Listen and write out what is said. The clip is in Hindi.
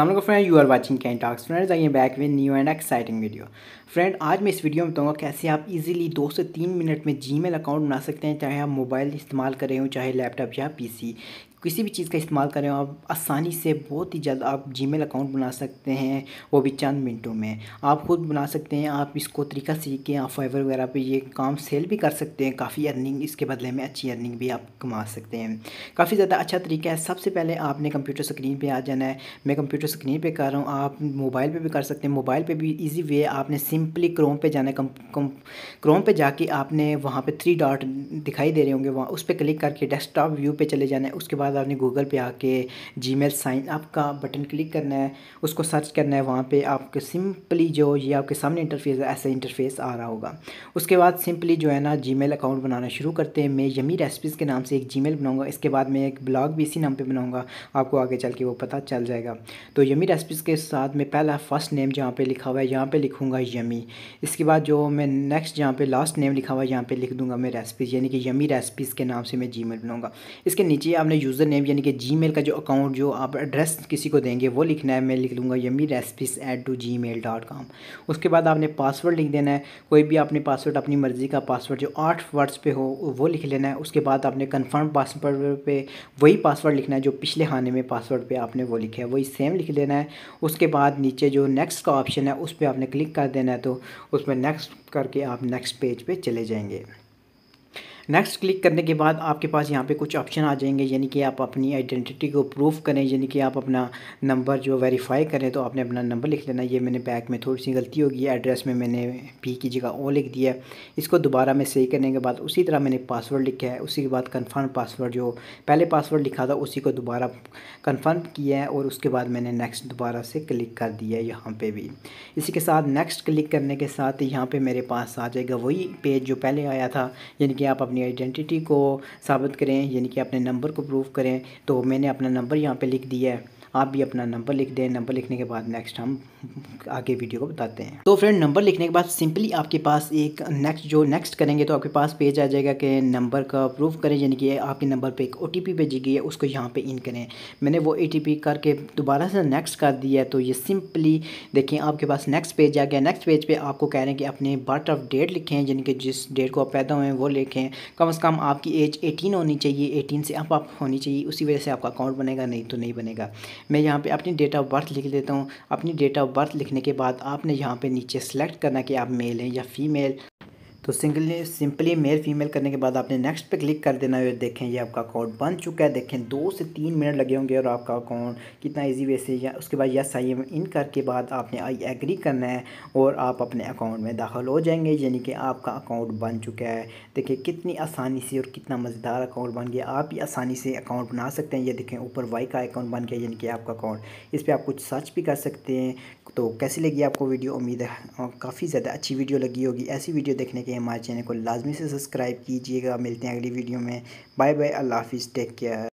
असल friend you are watching can talks friends I am back with new and exciting video friend आज मैं इस वीडियो में बताऊंगा कैसे आप इजीली दो से तीन मिनट में जीमेल अकाउंट बना सकते हैं चाहे आप मोबाइल इस्तेमाल कर रहे हो चाहे लैपटॉप या पीसी किसी भी चीज़ का इस्तेमाल करें आप आसानी से बहुत ही जल्द आप जीमेल अकाउंट बना सकते हैं वो भी चंद मिनटों में आप खुद बना सकते हैं आप इसको तरीका सीख के आप फाइवर वगैरह पे ये काम सेल भी कर सकते हैं काफ़ी अर्निंग इसके बदले में अच्छी अर्निंग भी आप कमा सकते हैं काफ़ी ज़्यादा अच्छा तरीका है सबसे पहले आपने कंप्यूटर स्क्रीन पर आ जाना है मैं कंप्यूटर स्क्रीन पर कर रहा हूँ आप मोबाइल पर भी कर सकते हैं मोबाइल पर भी ईजी वे आपने सिंपली क्रोम पर जाना है क्रोम पर जाके आपने वहाँ पर थ्री डॉट दिखाई दे रहे होंगे वहाँ उस पर क्लिक करके डेस्कटॉप व्यू पर चले जाना है उसके बाद बाद आपने गूगल पे आके जी मेल साइन अप का बटन क्लिक करना है उसको सर्च करना है वहाँ पे आपके सिंपली जो ये आपके सामने इंटरफेस है ऐसा इंटरफेस आ रहा होगा उसके बाद सिंपली जो है ना जी अकाउंट बनाना शुरू करते हैं मैं यमी रेसिपीज़ के नाम से एक जी बनाऊँगा इसके बाद मैं एक ब्लॉग भी इसी नाम पर बनाऊँगा आपको आगे चल के वो पता चल जाएगा तो यमी रेसिपीज़ के साथ मैं पहला फ़र्स्ट नेम जहाँ पर लिखा हुआ है यहाँ पर लिखूँगा यमी इसके बाद जो मैं नेक्स्ट जहाँ पर लास्ट नेम लिखा हुआ है यहाँ पर लिख दूँगा मैं रेसिपीज़ यानी कि यमी रेसिपीज़ के नाम से मैं जी मेल इसके नीचे आपने यूज़र यूज़र नेम यानी कि जी का जो अकाउंट जो आप एड्रेस किसी को देंगे वो लिखना है मैं लिख लूँगा yummy recipes eight two Gmail dot com उसके बाद आपने पासवर्ड लिख देना है कोई भी आपने पासवर्ड अपनी मर्ज़ी का पासवर्ड जो आठ वर्ड्स पे हो वो लिख लेना है उसके बाद आपने कन्फर्म पासवर्ड पे वही पासवर्ड लिखना है जो पिछले खाने में पासवर्ड पर आपने वो लिखा है वही सेम लिख लेना है उसके बाद नीचे जो नेक्स्ट का ऑप्शन है उस पर आपने क्लिक कर देना है तो उसमें नेक्स्ट करके आप नेक्स्ट पेज पर पे चले जाएँगे नेक्स्ट क्लिक करने के बाद आपके पास यहाँ पे कुछ ऑप्शन आ जाएंगे यानी कि आप अपनी आइडेंटिटी को प्रूफ करें यानी कि आप अपना नंबर जो वेरीफाई करें तो आपने अपना नंबर लिख लेना ये मैंने बैक में थोड़ी सी गलती होगी एड्रेस में मैंने पी की जगह ओ लिख दिया इसको दोबारा मैं सही करने के बाद उसी तरह मैंने पासवर्ड लिखा है उसी के बाद कन्फर्म पासवर्ड जो पहले पासवर्ड लिखा था उसी को दोबारा कन्फर्म किया है और उसके बाद मैंने नेक्स्ट दोबारा से क्लिक कर दिया है यहाँ पर भी इसी के साथ नेक्स्ट क्लिक करने के साथ यहाँ पर मेरे पास आ जाएगा वही पेज जो पहले आया था यानी कि आप अपने अपनी आइडेंटिटी को साबित करें यानी कि अपने नंबर को प्रूफ करें तो मैंने अपना नंबर यहाँ पर लिख दिया है आप भी अपना नंबर लिख दें नंबर लिखने के बाद नेक्स्ट हम आगे वीडियो को बताते हैं तो फ्रेंड नंबर लिखने के बाद सिंपली आपके पास एक नेक्स्ट जो नेक्स्ट करेंगे तो आपके पास पेज आ जाएगा कि नंबर का प्रूफ करें यानी कि आपके नंबर पर एक ओ टी पी है उसको यहाँ पर इन करें मैंने वो ए टी पी करके दोबारा से नेक्स्ट कर दिया है तो ये सिंपली देखें आपके पास नेक्स्ट पेज आ गया नेक्स्ट पेज पर आपको कह रहे हैं कि अपने बर्थ ऑफ डेट लिखें यानी कि जिस डेट को आप पैदा हुए हैं वो लिखें कम अज़ कम आपकी एज एटीन होनी चाहिए एटीन से अप आप होनी चाहिए उसी वजह से आपका अकाउंट बनेगा नहीं तो नहीं बनेगा मैं यहाँ पे अपनी डेट ऑफ बर्थ लिख लेता हूँ अपनी डेट ऑफ बर्थ लिखने के बाद आपने यहाँ पे नीचे सेलेक्ट करना कि आप मेल हैं या फीमेल तो सिंगली सिंपली मेल फीमेल करने के बाद आपने नेक्स्ट पे क्लिक कर देना है देखें ये आपका अकाउंट बन चुका है देखें दो से तीन मिनट लगे होंगे और आपका अकाउंट कितना इजी वे से या उसके बाद यस आई एम इन करके बाद आपने आई एग्री करना है और आप अपने अकाउंट में दाखिल हो जाएंगे यानी कि आपका अकाउंट बन चुका है देखिए कितनी आसानी से और कितना मज़ेदार अकाउंट बन गया आप ही आसानी से अकाउंट बना सकते हैं ये देखें ऊपर वाई का अकाउंट बन गया यानी कि आपका अकाउंट इस पर आप कुछ सर्च भी कर सकते हैं तो कैसी लगी आपको वीडियो उम्मीद है हाँ, काफ़ी ज़्यादा अच्छी वीडियो लगी होगी ऐसी वीडियो देखने के हैं हमारे चैनल को लाजमी से सब्सक्राइब कीजिएगा मिलते हैं अगली वीडियो में बाय बाय अल्लाह हाफिज़ टेक केयर